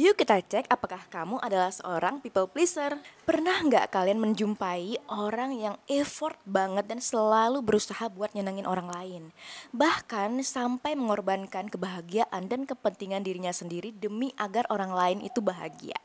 Yuk kita cek apakah kamu adalah seorang people pleaser. Pernah nggak kalian menjumpai orang yang effort banget dan selalu berusaha buat nyenengin orang lain? Bahkan sampai mengorbankan kebahagiaan dan kepentingan dirinya sendiri demi agar orang lain itu bahagia.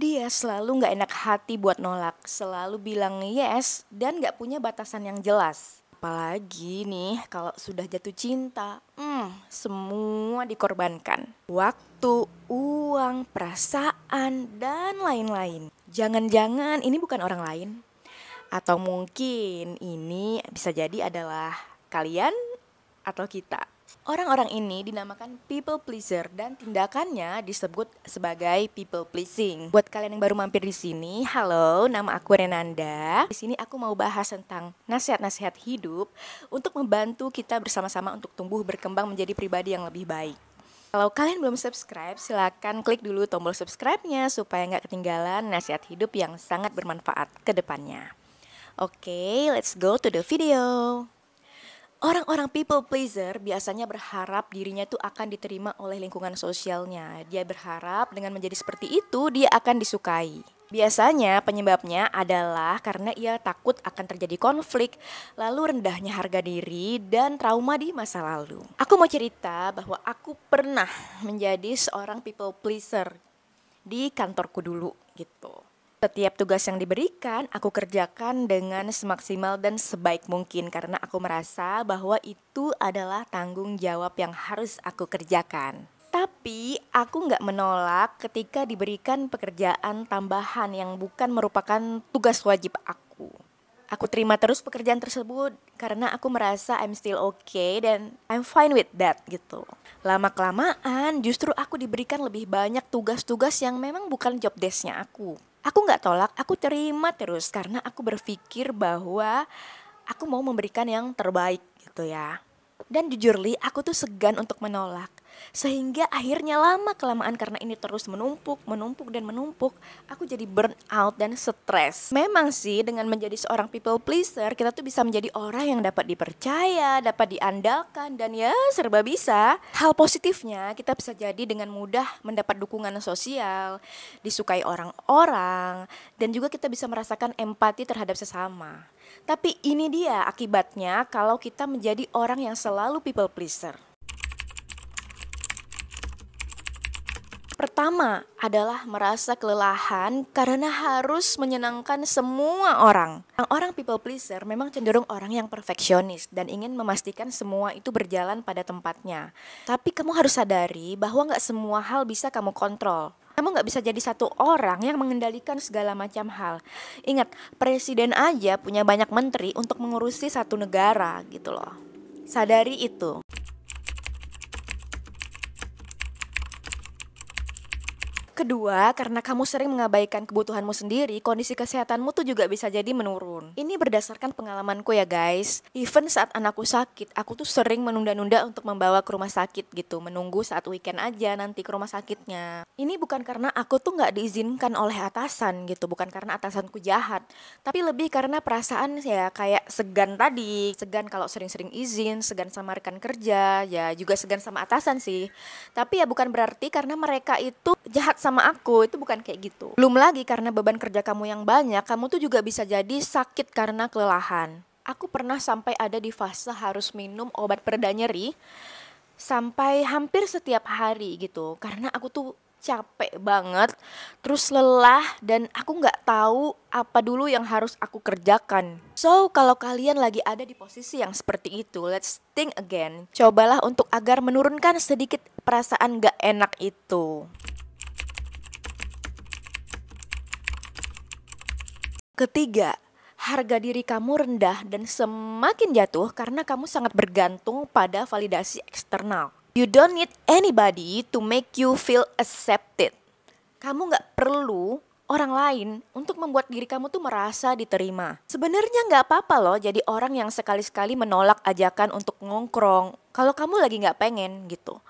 Dia selalu nggak enak hati buat nolak, selalu bilang yes dan nggak punya batasan yang jelas. Apalagi nih kalau sudah jatuh cinta, hmm, semua dikorbankan. Waktu, uang, perasaan, dan lain-lain. Jangan-jangan ini bukan orang lain. Atau mungkin ini bisa jadi adalah kalian atau kita. Orang-orang ini dinamakan people pleaser dan tindakannya disebut sebagai people pleasing. Buat kalian yang baru mampir di sini, halo, nama aku Renanda. Di sini aku mau bahas tentang nasihat-nasihat hidup untuk membantu kita bersama-sama untuk tumbuh berkembang menjadi pribadi yang lebih baik. Kalau kalian belum subscribe, silahkan klik dulu tombol subscribe-nya supaya nggak ketinggalan nasihat hidup yang sangat bermanfaat ke depannya. Oke, okay, let's go to the video. Orang-orang people pleaser biasanya berharap dirinya itu akan diterima oleh lingkungan sosialnya. Dia berharap dengan menjadi seperti itu dia akan disukai. Biasanya penyebabnya adalah karena ia takut akan terjadi konflik, lalu rendahnya harga diri dan trauma di masa lalu. Aku mau cerita bahwa aku pernah menjadi seorang people pleaser di kantorku dulu gitu. Setiap tugas yang diberikan, aku kerjakan dengan semaksimal dan sebaik mungkin karena aku merasa bahwa itu adalah tanggung jawab yang harus aku kerjakan. Tapi aku nggak menolak ketika diberikan pekerjaan tambahan yang bukan merupakan tugas wajib aku. Aku terima terus pekerjaan tersebut karena aku merasa I'm still okay dan I'm fine with that gitu. Lama-kelamaan justru aku diberikan lebih banyak tugas-tugas yang memang bukan job desk-nya aku Aku nggak tolak, aku terima terus karena aku berpikir bahwa aku mau memberikan yang terbaik gitu ya. Dan jujur li, aku tuh segan untuk menolak sehingga akhirnya lama kelamaan karena ini terus menumpuk, menumpuk dan menumpuk, aku jadi burn out dan stres. Memang sih dengan menjadi seorang people pleaser, kita tuh bisa menjadi orang yang dapat dipercaya, dapat diandalkan dan ya serba bisa. Hal positifnya kita bisa jadi dengan mudah mendapat dukungan sosial, disukai orang-orang dan juga kita bisa merasakan empati terhadap sesama. Tapi ini dia akibatnya kalau kita menjadi orang yang selalu people pleaser. pertama adalah merasa kelelahan karena harus menyenangkan semua orang. Orang people pleaser memang cenderung orang yang perfeksionis dan ingin memastikan semua itu berjalan pada tempatnya. Tapi kamu harus sadari bahwa nggak semua hal bisa kamu kontrol. Kamu nggak bisa jadi satu orang yang mengendalikan segala macam hal. Ingat, presiden aja punya banyak menteri untuk mengurusi satu negara gitu loh. Sadari itu. Kedua, karena kamu sering mengabaikan kebutuhanmu sendiri, kondisi kesehatanmu tuh juga bisa jadi menurun. Ini berdasarkan pengalamanku ya guys. Even saat anakku sakit, aku tuh sering menunda-nunda untuk membawa ke rumah sakit gitu, menunggu saat weekend aja nanti ke rumah sakitnya. Ini bukan karena aku tuh nggak diizinkan oleh atasan gitu, bukan karena atasanku jahat, tapi lebih karena perasaan ya kayak segan tadi, segan kalau sering-sering izin, segan sama rekan kerja, ya juga segan sama atasan sih. Tapi ya bukan berarti karena mereka itu jahat sama aku itu bukan kayak gitu. Belum lagi karena beban kerja kamu yang banyak, kamu tuh juga bisa jadi sakit karena kelelahan. Aku pernah sampai ada di fase harus minum obat pereda nyeri sampai hampir setiap hari gitu karena aku tuh capek banget, terus lelah dan aku nggak tahu apa dulu yang harus aku kerjakan. So, kalau kalian lagi ada di posisi yang seperti itu, let's think again. Cobalah untuk agar menurunkan sedikit perasaan gak enak itu. Ketiga, harga diri kamu rendah dan semakin jatuh karena kamu sangat bergantung pada validasi eksternal. You don't need anybody to make you feel accepted. Kamu nggak perlu orang lain untuk membuat diri kamu tuh merasa diterima. Sebenarnya nggak apa-apa loh jadi orang yang sekali-sekali menolak ajakan untuk ngongkrong. Kalau kamu lagi nggak pengen gitu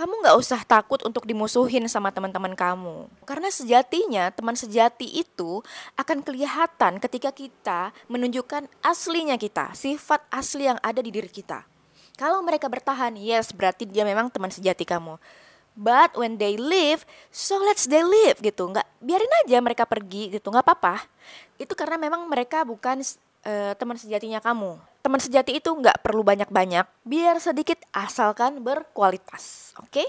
kamu nggak usah takut untuk dimusuhin sama teman-teman kamu. Karena sejatinya teman sejati itu akan kelihatan ketika kita menunjukkan aslinya kita, sifat asli yang ada di diri kita. Kalau mereka bertahan, yes berarti dia memang teman sejati kamu. But when they leave, so let's they leave gitu. Nggak biarin aja mereka pergi gitu, nggak apa-apa. Itu karena memang mereka bukan uh, teman sejatinya kamu teman sejati itu nggak perlu banyak-banyak, biar sedikit asalkan berkualitas, oke? Okay?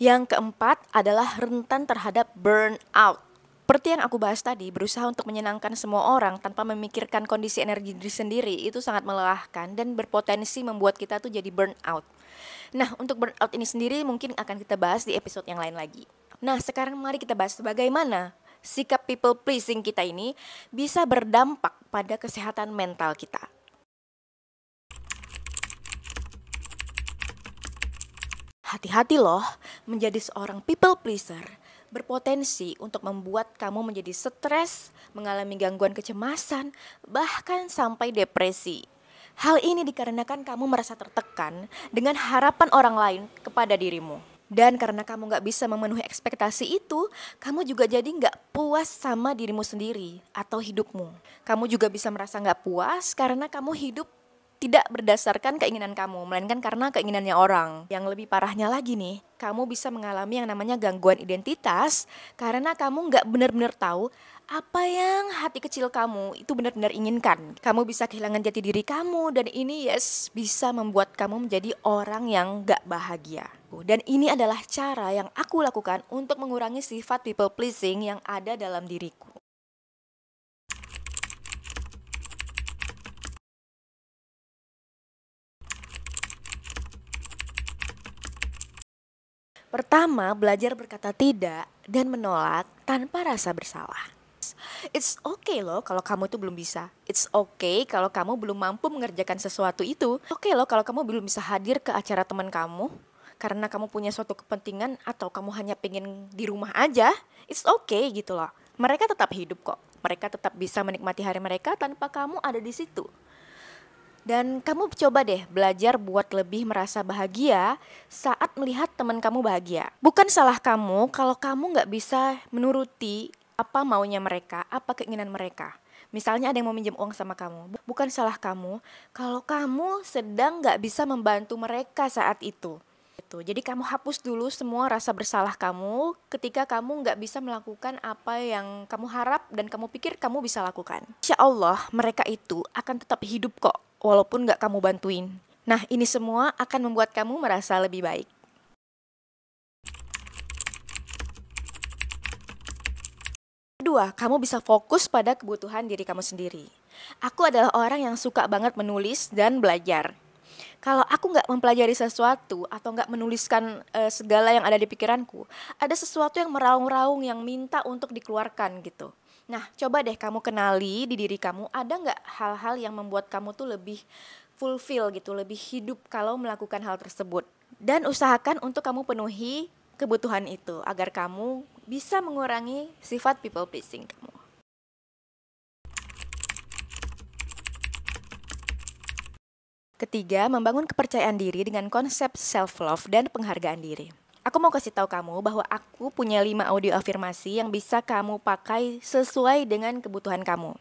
Yang keempat adalah rentan terhadap burnout. Seperti yang aku bahas tadi, berusaha untuk menyenangkan semua orang tanpa memikirkan kondisi energi diri sendiri itu sangat melelahkan dan berpotensi membuat kita tuh jadi burnout. Nah, untuk burnout ini sendiri mungkin akan kita bahas di episode yang lain lagi. Nah, sekarang mari kita bahas bagaimana sikap people pleasing kita ini bisa berdampak pada kesehatan mental kita. Hati-hati loh, menjadi seorang people pleaser berpotensi untuk membuat kamu menjadi stres, mengalami gangguan kecemasan, bahkan sampai depresi. Hal ini dikarenakan kamu merasa tertekan dengan harapan orang lain kepada dirimu. Dan karena kamu nggak bisa memenuhi ekspektasi itu, kamu juga jadi nggak puas sama dirimu sendiri atau hidupmu. Kamu juga bisa merasa nggak puas karena kamu hidup tidak berdasarkan keinginan kamu, melainkan karena keinginannya orang. Yang lebih parahnya lagi nih, kamu bisa mengalami yang namanya gangguan identitas karena kamu nggak benar-benar tahu apa yang hati kecil kamu itu benar-benar inginkan. Kamu bisa kehilangan jati diri kamu dan ini yes bisa membuat kamu menjadi orang yang gak bahagia. Dan ini adalah cara yang aku lakukan untuk mengurangi sifat people pleasing yang ada dalam diriku. Pertama, belajar berkata tidak dan menolak tanpa rasa bersalah. It's okay loh kalau kamu itu belum bisa. It's okay kalau kamu belum mampu mengerjakan sesuatu itu. Oke okay loh kalau kamu belum bisa hadir ke acara teman kamu karena kamu punya suatu kepentingan atau kamu hanya pengen di rumah aja. It's okay gitu loh. Mereka tetap hidup kok. Mereka tetap bisa menikmati hari mereka tanpa kamu ada di situ. Dan kamu coba deh belajar buat lebih merasa bahagia saat melihat teman kamu bahagia. Bukan salah kamu kalau kamu nggak bisa menuruti apa maunya mereka, apa keinginan mereka. Misalnya ada yang mau minjem uang sama kamu, bukan salah kamu kalau kamu sedang nggak bisa membantu mereka saat itu. Gitu. Jadi kamu hapus dulu semua rasa bersalah kamu ketika kamu nggak bisa melakukan apa yang kamu harap dan kamu pikir kamu bisa lakukan. Insya Allah mereka itu akan tetap hidup kok walaupun gak kamu bantuin. Nah, ini semua akan membuat kamu merasa lebih baik. Kedua, kamu bisa fokus pada kebutuhan diri kamu sendiri. Aku adalah orang yang suka banget menulis dan belajar. Kalau aku nggak mempelajari sesuatu atau nggak menuliskan e, segala yang ada di pikiranku, ada sesuatu yang meraung-raung yang minta untuk dikeluarkan gitu. Nah, coba deh kamu kenali di diri kamu ada nggak hal-hal yang membuat kamu tuh lebih fulfill gitu, lebih hidup kalau melakukan hal tersebut. Dan usahakan untuk kamu penuhi kebutuhan itu agar kamu bisa mengurangi sifat people pleasing kamu. Ketiga, membangun kepercayaan diri dengan konsep self love dan penghargaan diri. Aku mau kasih tahu kamu bahwa aku punya lima audio afirmasi yang bisa kamu pakai sesuai dengan kebutuhan kamu.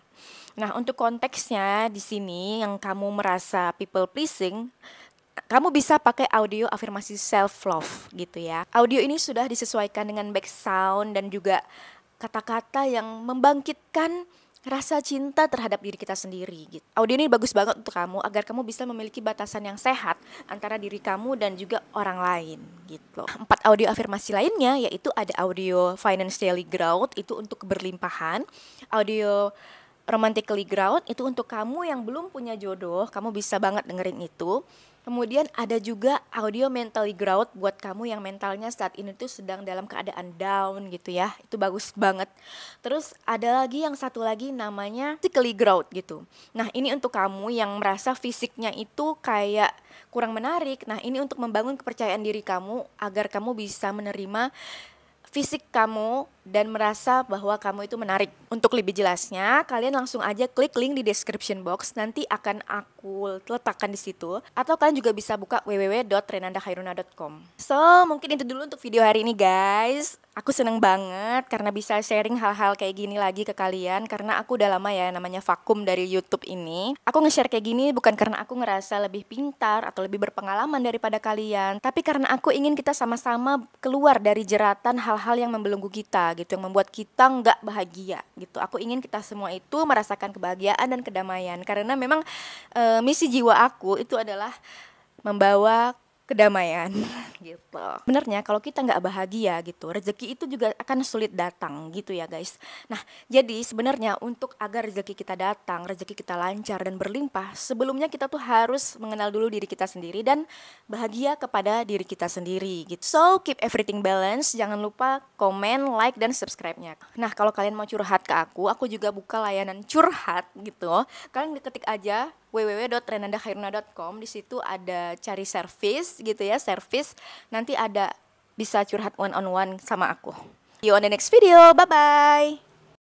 Nah, untuk konteksnya di sini yang kamu merasa people pleasing, kamu bisa pakai audio afirmasi self love gitu ya. Audio ini sudah disesuaikan dengan back sound dan juga kata-kata yang membangkitkan rasa cinta terhadap diri kita sendiri gitu. Audio ini bagus banget untuk kamu agar kamu bisa memiliki batasan yang sehat antara diri kamu dan juga orang lain gitu. Empat audio afirmasi lainnya yaitu ada audio Finance Daily Growth itu untuk keberlimpahan, audio Romantically Growth itu untuk kamu yang belum punya jodoh, kamu bisa banget dengerin itu. Kemudian ada juga audio mentally growth buat kamu yang mentalnya saat ini tuh sedang dalam keadaan down gitu ya. Itu bagus banget. Terus ada lagi yang satu lagi namanya physically growth gitu. Nah, ini untuk kamu yang merasa fisiknya itu kayak kurang menarik. Nah, ini untuk membangun kepercayaan diri kamu agar kamu bisa menerima fisik kamu dan merasa bahwa kamu itu menarik untuk lebih jelasnya, kalian langsung aja klik link di description box, nanti akan aku letakkan di situ. Atau kalian juga bisa buka www.renandahairuna.com. So, mungkin itu dulu untuk video hari ini guys. Aku seneng banget karena bisa sharing hal-hal kayak gini lagi ke kalian karena aku udah lama ya namanya vakum dari YouTube ini. Aku nge-share kayak gini bukan karena aku ngerasa lebih pintar atau lebih berpengalaman daripada kalian, tapi karena aku ingin kita sama-sama keluar dari jeratan hal-hal yang membelenggu kita gitu, yang membuat kita nggak bahagia gitu. Aku ingin kita semua itu merasakan kebahagiaan dan kedamaian karena memang e, misi jiwa aku itu adalah membawa kedamaian gitu. Benernya kalau kita nggak bahagia gitu, rezeki itu juga akan sulit datang gitu ya guys. Nah jadi sebenarnya untuk agar rezeki kita datang, rezeki kita lancar dan berlimpah, sebelumnya kita tuh harus mengenal dulu diri kita sendiri dan bahagia kepada diri kita sendiri gitu. So keep everything balance, jangan lupa komen, like dan subscribe-nya. Nah kalau kalian mau curhat ke aku, aku juga buka layanan curhat gitu. Kalian ketik aja www.renandakhairuna.com di situ ada cari service gitu ya service nanti ada bisa curhat one on one sama aku see you on the next video bye bye